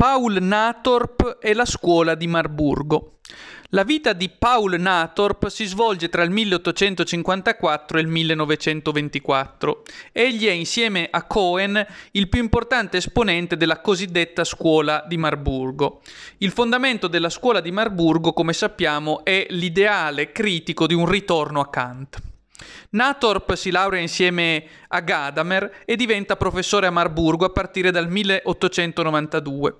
Paul Natorp e la scuola di Marburgo. La vita di Paul Natorp si svolge tra il 1854 e il 1924. Egli è insieme a Cohen il più importante esponente della cosiddetta scuola di Marburgo. Il fondamento della scuola di Marburgo, come sappiamo, è l'ideale critico di un ritorno a Kant. Natorp si laurea insieme a Gadamer e diventa professore a Marburgo a partire dal 1892.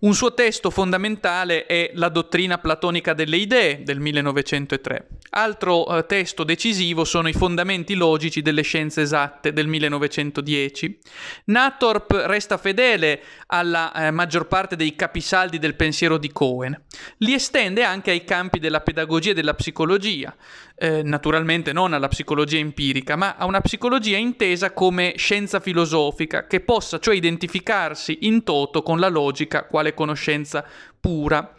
Un suo testo fondamentale è La dottrina platonica delle idee del 1903. Altro eh, testo decisivo sono I fondamenti logici delle scienze esatte del 1910. Natorp resta fedele alla eh, maggior parte dei capisaldi del pensiero di Cohen. Li estende anche ai campi della pedagogia e della psicologia. Eh, naturalmente non alla psicologia empirica, ma a una psicologia intesa come scienza filosofica, che possa cioè identificarsi in toto con la logica quale conoscenza pura.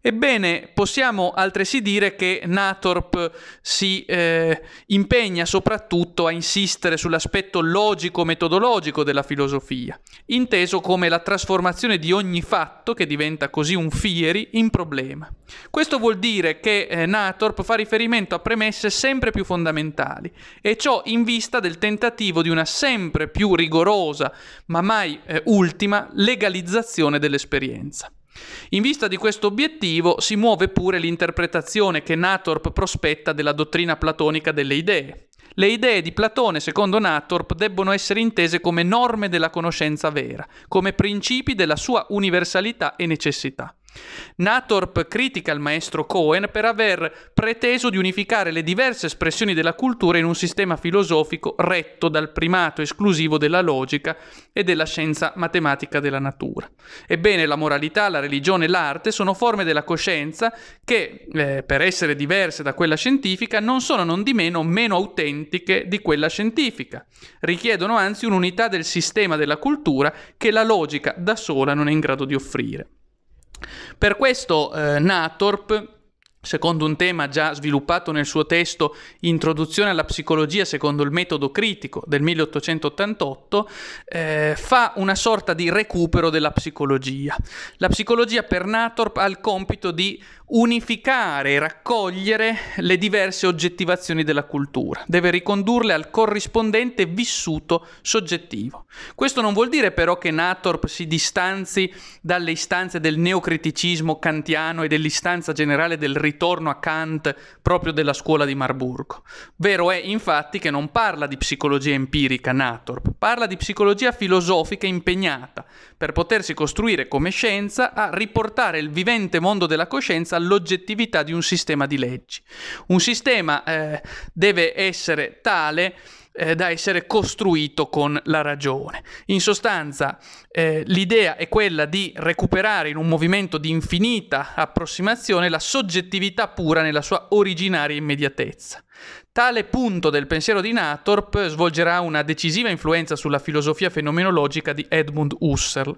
Ebbene, possiamo altresì dire che Natorp si eh, impegna soprattutto a insistere sull'aspetto logico-metodologico della filosofia, inteso come la trasformazione di ogni fatto, che diventa così un fieri, in problema. Questo vuol dire che eh, Natorp fa riferimento a premesse sempre più fondamentali, e ciò in vista del tentativo di una sempre più rigorosa, ma mai eh, ultima, legalizzazione dell'esperienza. In vista di questo obiettivo si muove pure l'interpretazione che Natorp prospetta della dottrina platonica delle idee. Le idee di Platone, secondo Natorp, debbono essere intese come norme della conoscenza vera, come principi della sua universalità e necessità. Natorp critica il maestro Cohen per aver preteso di unificare le diverse espressioni della cultura in un sistema filosofico retto dal primato esclusivo della logica e della scienza matematica della natura. Ebbene, la moralità, la religione e l'arte sono forme della coscienza che, eh, per essere diverse da quella scientifica, non sono nondimeno meno autentiche di quella scientifica. Richiedono anzi un'unità del sistema della cultura che la logica da sola non è in grado di offrire. Per questo eh, Natorp secondo un tema già sviluppato nel suo testo Introduzione alla psicologia secondo il metodo critico del 1888, eh, fa una sorta di recupero della psicologia. La psicologia per Natorp ha il compito di unificare e raccogliere le diverse oggettivazioni della cultura, deve ricondurle al corrispondente vissuto soggettivo. Questo non vuol dire però che Nathorp si distanzi dalle istanze del neocriticismo kantiano e dell'istanza generale del ritorno a Kant proprio della scuola di Marburgo. Vero è infatti che non parla di psicologia empirica Nathorp, parla di psicologia filosofica impegnata per potersi costruire come scienza a riportare il vivente mondo della coscienza l'oggettività di un sistema di leggi. Un sistema eh, deve essere tale eh, da essere costruito con la ragione. In sostanza, eh, l'idea è quella di recuperare in un movimento di infinita approssimazione la soggettività pura nella sua originaria immediatezza. Tale punto del pensiero di Natorp svolgerà una decisiva influenza sulla filosofia fenomenologica di Edmund Husserl.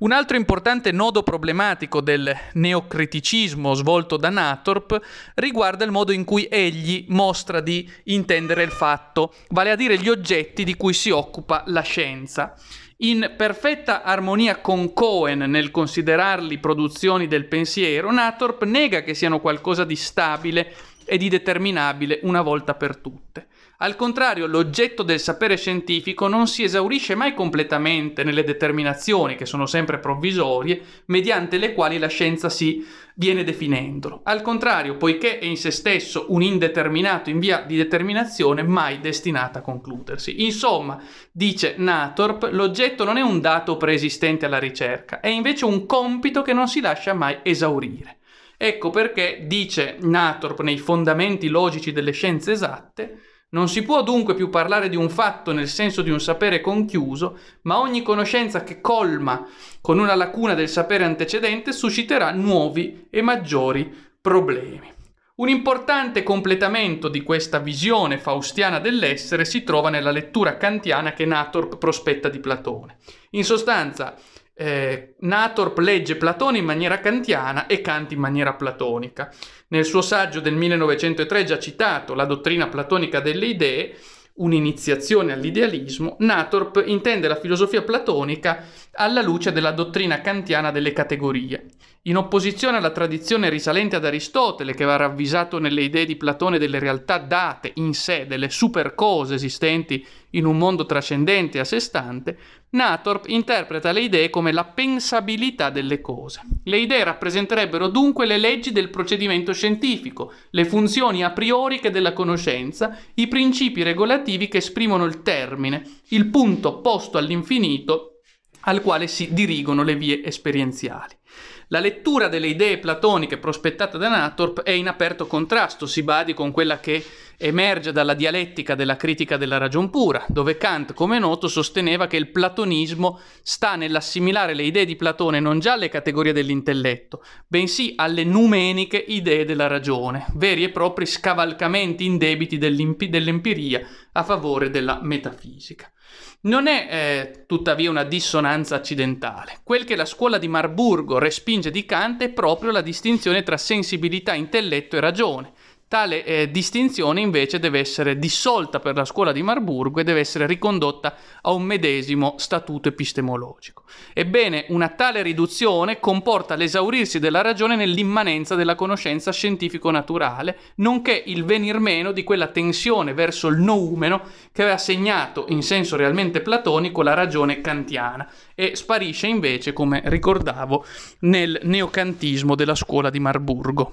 Un altro importante nodo problematico del neocriticismo svolto da Natorp riguarda il modo in cui egli mostra di intendere il fatto, vale a dire gli oggetti di cui si occupa la scienza. In perfetta armonia con Cohen nel considerarli produzioni del pensiero, Natorp nega che siano qualcosa di stabile e di determinabile una volta per tutte. Al contrario, l'oggetto del sapere scientifico non si esaurisce mai completamente nelle determinazioni, che sono sempre provvisorie, mediante le quali la scienza si viene definendolo. Al contrario, poiché è in se stesso un indeterminato in via di determinazione, mai destinata a concludersi. Insomma, dice Natorp, l'oggetto non è un dato preesistente alla ricerca, è invece un compito che non si lascia mai esaurire. Ecco perché, dice Natorp nei fondamenti logici delle scienze esatte, non si può dunque più parlare di un fatto nel senso di un sapere conchiuso, ma ogni conoscenza che colma con una lacuna del sapere antecedente susciterà nuovi e maggiori problemi. Un importante completamento di questa visione faustiana dell'essere si trova nella lettura kantiana che Natorp prospetta di Platone. In sostanza, eh, Natorp legge Platone in maniera kantiana e Kant in maniera platonica. Nel suo saggio del 1903, già citato, La dottrina platonica delle idee, un'iniziazione all'idealismo, Natorp intende la filosofia platonica alla luce della dottrina kantiana delle categorie in opposizione alla tradizione risalente ad Aristotele, che va ravvisato nelle idee di Platone delle realtà date in sé, delle super cose esistenti in un mondo trascendente e a sé stante, Nathorp interpreta le idee come la pensabilità delle cose. Le idee rappresenterebbero dunque le leggi del procedimento scientifico, le funzioni a priori della conoscenza, i principi regolativi che esprimono il termine, il punto posto all'infinito al quale si dirigono le vie esperienziali. La lettura delle idee platoniche prospettate da Natorp è in aperto contrasto, si badi, con quella che emerge dalla dialettica della critica della ragion pura, dove Kant, come noto, sosteneva che il platonismo sta nell'assimilare le idee di Platone non già alle categorie dell'intelletto, bensì alle numeniche idee della ragione, veri e propri scavalcamenti indebiti dell'empiria a favore della metafisica. Non è eh, tuttavia una dissonanza accidentale. Quel che la scuola di Marburgo respinge distinge di Kant è proprio la distinzione tra sensibilità, intelletto e ragione. Tale eh, distinzione invece deve essere dissolta per la scuola di Marburgo e deve essere ricondotta a un medesimo statuto epistemologico. Ebbene, una tale riduzione comporta l'esaurirsi della ragione nell'immanenza della conoscenza scientifico-naturale, nonché il venir meno di quella tensione verso il noumeno che aveva segnato in senso realmente platonico la ragione kantiana e sparisce invece, come ricordavo, nel neocantismo della scuola di Marburgo.